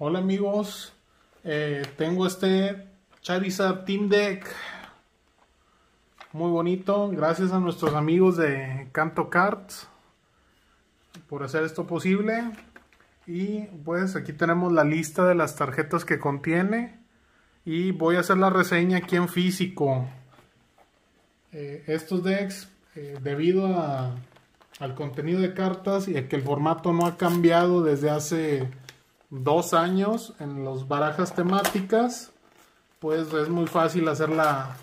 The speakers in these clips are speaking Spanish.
Hola amigos, eh, tengo este Charizard Team Deck muy bonito, gracias a nuestros amigos de Canto Cards por hacer esto posible y pues aquí tenemos la lista de las tarjetas que contiene y voy a hacer la reseña aquí en físico eh, estos decks eh, debido al contenido de cartas y a que el formato no ha cambiado desde hace dos años en las barajas temáticas, pues es muy fácil hacer la,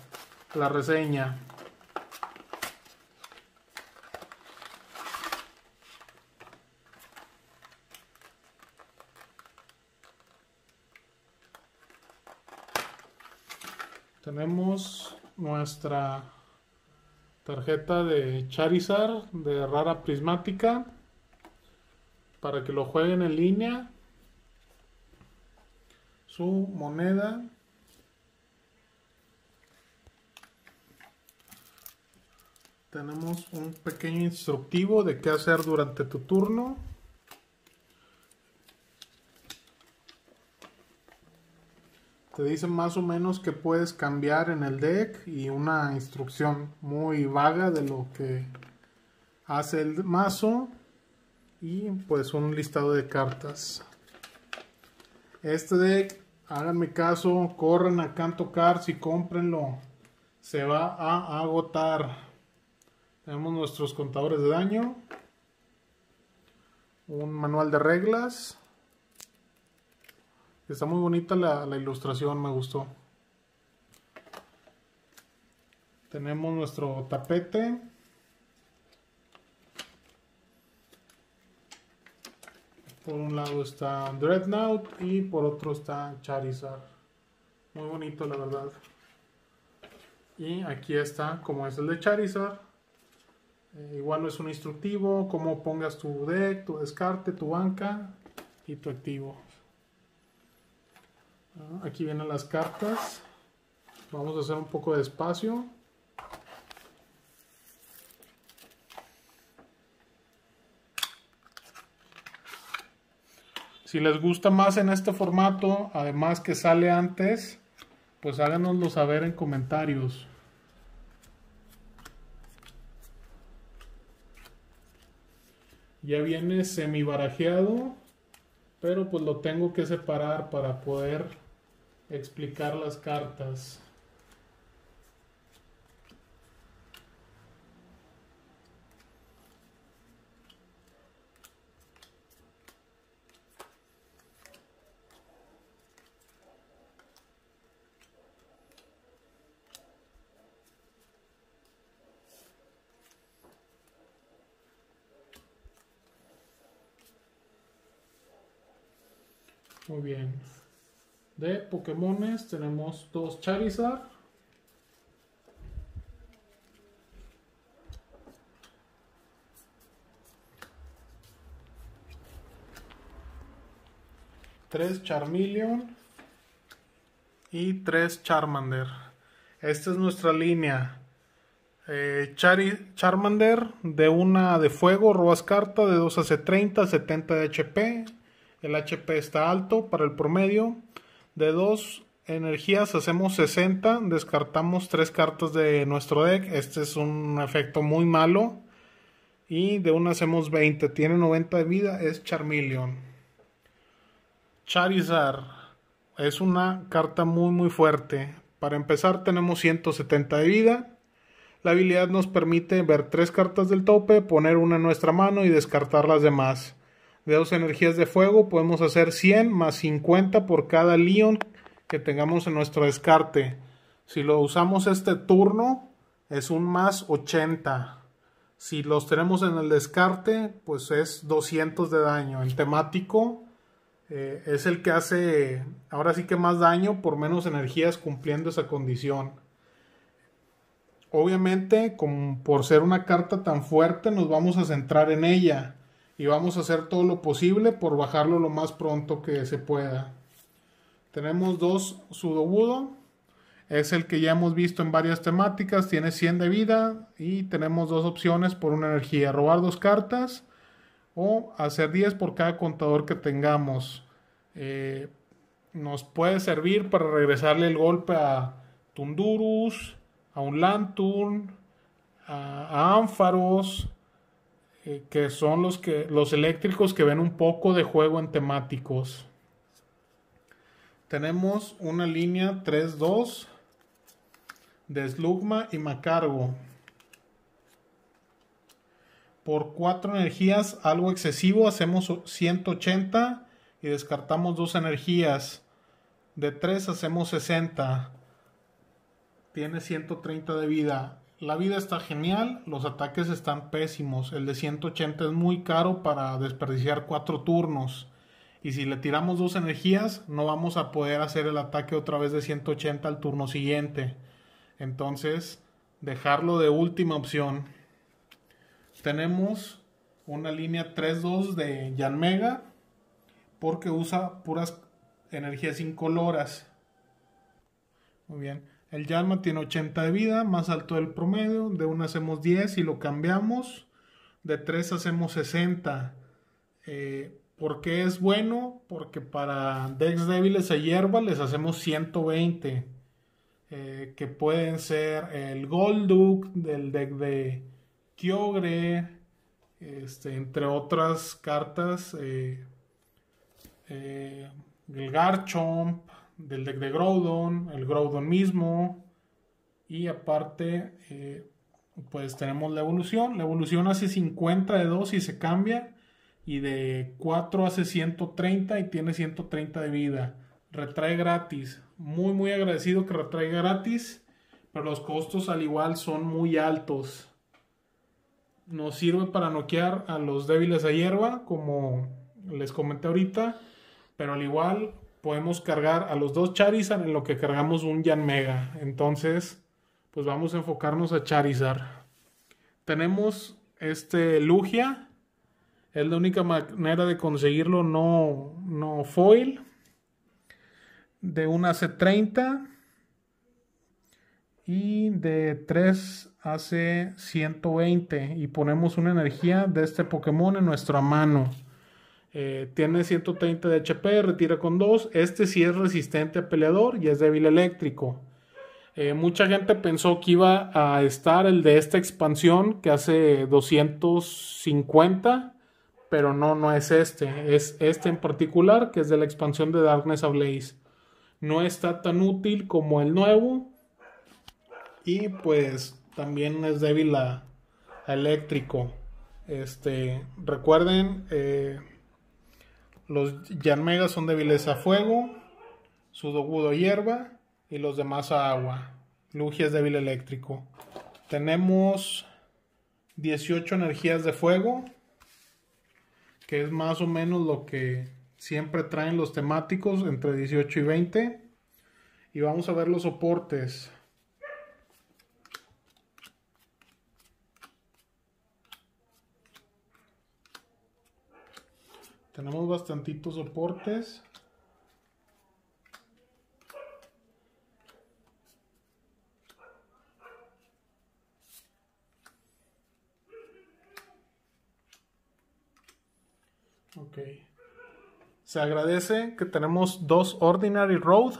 reseña. Tenemos nuestra tarjeta de Charizard de rara prismática para que lo jueguen en línea su moneda tenemos un pequeño instructivo de qué hacer durante tu turno te dice más o menos que puedes cambiar en el deck y una instrucción muy vaga de lo que hace el mazo y pues un listado de cartas este deck háganme caso, corran a Canto si y cómprenlo. Se va a agotar. Tenemos nuestros contadores de daño. Un manual de reglas. Está muy bonita la ilustración, me gustó. Tenemos nuestro tapete. Por un lado está Dreadnought y por otro está Charizard. Muy bonito, la verdad. Y aquí está, como es el de Charizard. Eh, igual no es un instructivo, cómo pongas tu deck, tu descarte, tu banca y tu activo. Ah, aquí vienen las cartas. Vamos a hacer un poco de espacio. Si les gusta más en este formato, además que sale antes, pues háganoslo saber en comentarios. Ya viene semi pero pues lo tengo que separar para poder explicar las cartas. Muy bien. De Pokémones tenemos dos Charizard. Tres Charmeleon. Y tres Charmander. Esta es nuestra línea. Eh, Charmander de una de fuego, robas carta de 2 a 30, 70 de HP el HP está alto para el promedio. De dos energías hacemos 60, descartamos tres cartas de nuestro deck, este es un efecto muy malo. Y de una hacemos 20, tiene 90 de vida, es Charmeleon. Charizard es una carta muy muy fuerte. Para empezar tenemos 170 de vida. La habilidad nos permite ver tres cartas del tope, poner una en nuestra mano y descartar las demás de dos energías de fuego, podemos hacer 100 más 50 por cada Leon que tengamos en nuestro descarte. Si lo usamos este turno, es un más 80. Si los tenemos en el descarte, pues es 200 de daño. El temático, eh, es el que hace ahora sí que más daño por menos energías cumpliendo esa condición. Obviamente, como por ser una carta tan fuerte, nos vamos a centrar en ella y vamos a hacer todo lo posible por bajarlo lo más pronto que se pueda. Tenemos dos sudogudo es el que ya hemos visto en varias temáticas, tiene 100 de vida y tenemos dos opciones por una energía, robar dos cartas o hacer 10 por cada contador que tengamos. Eh, nos puede servir para regresarle el golpe a Tundurus, a un Lantun, a, a eh, que son los, que, los eléctricos que ven un poco de juego en temáticos. Tenemos una línea 3-2 de Slugma y Macargo. Por 4 energías, algo excesivo, hacemos 180 y descartamos 2 energías. De 3 hacemos 60. Tiene 130 de vida. La vida está genial, los ataques están pésimos. El de 180 es muy caro para desperdiciar cuatro turnos. Y si le tiramos dos energías, no vamos a poder hacer el ataque otra vez de 180 al turno siguiente. Entonces, dejarlo de última opción. Tenemos una línea 3-2 de Yanmega porque usa puras energías incoloras. Muy bien. El Yarma tiene 80 de vida, más alto del promedio. De 1 hacemos 10 y lo cambiamos. De 3 hacemos 60. Eh, ¿Por qué es bueno? Porque para decks débiles a e hierba les hacemos 120. Eh, que pueden ser el Golduk. del deck de Kyogre, este, entre otras cartas, eh, el Garchomp, del deck de Groudon, el Groudon mismo. Y aparte, eh, pues tenemos la evolución. La evolución hace 50 de 2 y se cambia. Y de 4 hace 130 y tiene 130 de vida. Retrae gratis. Muy, muy agradecido que retrae gratis. Pero los costos al igual son muy altos. Nos sirve para noquear a los débiles a hierba, como les comenté ahorita. Pero al igual, podemos cargar a los dos Charizard en lo que cargamos un Yanmega. Entonces, pues vamos a enfocarnos a Charizard. Tenemos este Lugia. Es la única manera de conseguirlo no, no foil. De una hace 30. Y de 3 hace 120. Y ponemos una energía de este Pokémon en nuestra mano. Eh, tiene 130 de HP, retira con 2. Este sí es resistente a peleador y es débil eléctrico. Eh, mucha gente pensó que iba a estar el de esta expansión que hace 250, pero no, no es este. Es este en particular que es de la expansión de Darkness Ablaze No está tan útil como el nuevo. Y pues también es débil a, eléctrico. Este, recuerden. Eh, los Yarmegas son débiles a fuego, Sudogudo dogudo hierba y los demás a agua. Lugia es débil eléctrico. Tenemos 18 energías de fuego, que es más o menos lo que siempre traen los temáticos entre 18 y 20. Y vamos a ver los soportes. Tenemos bastantitos soportes. Ok. Se agradece que tenemos dos Ordinary Road.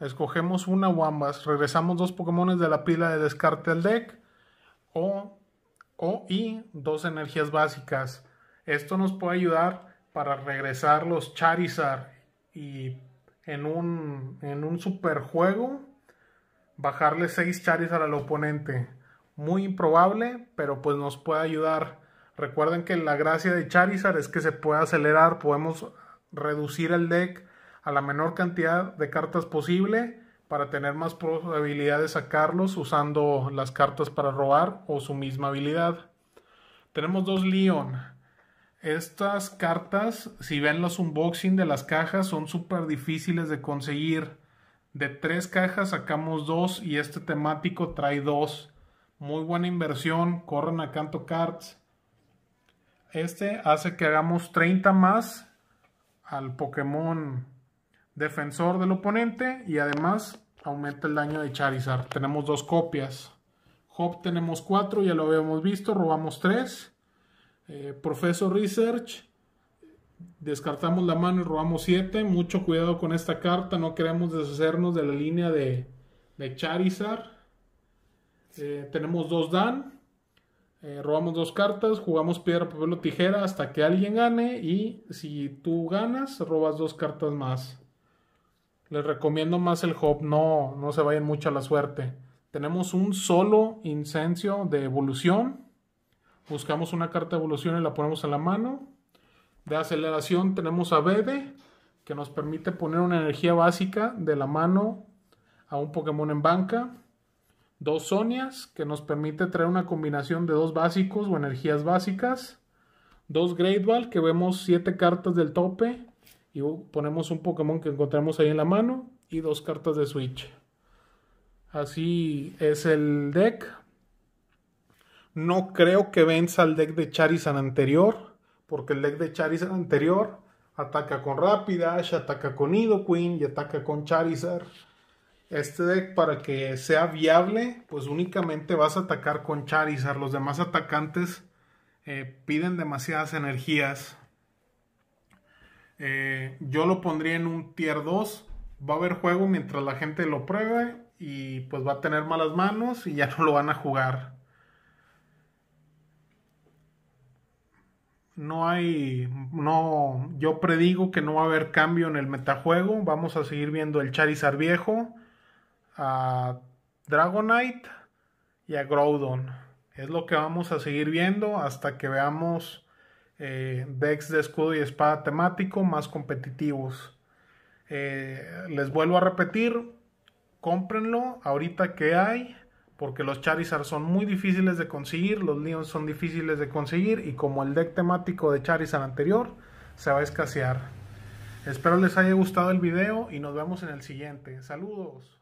Escogemos una Wambas. Regresamos dos Pokémon de la pila de descarte al deck. O, o y dos energías básicas. Esto nos puede ayudar para regresar los Charizard y en un, en un juego bajarle 6 Charizard al oponente. Muy improbable, pero pues nos puede ayudar. Recuerden que la gracia de Charizard es que se puede acelerar, podemos reducir el deck a la menor cantidad de cartas posible para tener más probabilidad de sacarlos usando las cartas para robar o su misma habilidad. Tenemos dos Leon. Estas cartas, si ven los unboxing de las cajas, son súper difíciles de conseguir. De tres cajas sacamos dos y este temático trae dos. Muy buena inversión, corren a Canto Cards. Este hace que hagamos 30 más al Pokémon defensor del oponente y además aumenta el daño de Charizard. Tenemos dos copias. Hop tenemos cuatro, ya lo habíamos visto, robamos tres. Eh, Profesor Research, descartamos la mano y robamos 7. Mucho cuidado con esta carta, no queremos deshacernos de la línea de, Charizard. Eh, tenemos dos Dan, eh, robamos dos cartas, jugamos piedra, papel o tijera hasta que alguien gane y si tú ganas, robas dos cartas más. Les recomiendo más el Hop, no, no se vayan mucho a la suerte. Tenemos un solo Incencio de evolución. Buscamos una carta de evolución y la ponemos en la mano. De aceleración tenemos a Bede. que nos permite poner una energía básica de la mano a un Pokémon en banca. Dos Sonias, que nos permite traer una combinación de dos básicos o energías básicas. Dos Great que vemos siete cartas del tope y ponemos un Pokémon que encontramos ahí en la mano y dos cartas de Switch. Así es el deck. No creo que venza al deck de Charizard anterior, porque el deck de Charizard anterior ataca con Rapidash, ataca con Ido Queen, y ataca con Charizard. Este deck para que sea viable, pues únicamente vas a atacar con Charizard. Los demás atacantes eh, piden demasiadas energías. Eh, yo lo pondría en un tier 2. Va a haber juego mientras la gente lo pruebe y pues va a tener malas manos y ya no lo van a jugar. no hay, no, yo predigo que no va a haber cambio en el metajuego. Vamos a seguir viendo el Charizard viejo, a Dragonite y a Groudon. Es lo que vamos a seguir viendo hasta que veamos eh, decks de escudo y espada temático más competitivos. Eh, les vuelvo a repetir, cómprenlo ahorita que hay porque los Charizard son muy difíciles de conseguir, los Leons son difíciles de conseguir y como el deck temático de Charizard anterior, se va a escasear. Espero les haya gustado el video y nos vemos en el siguiente. Saludos.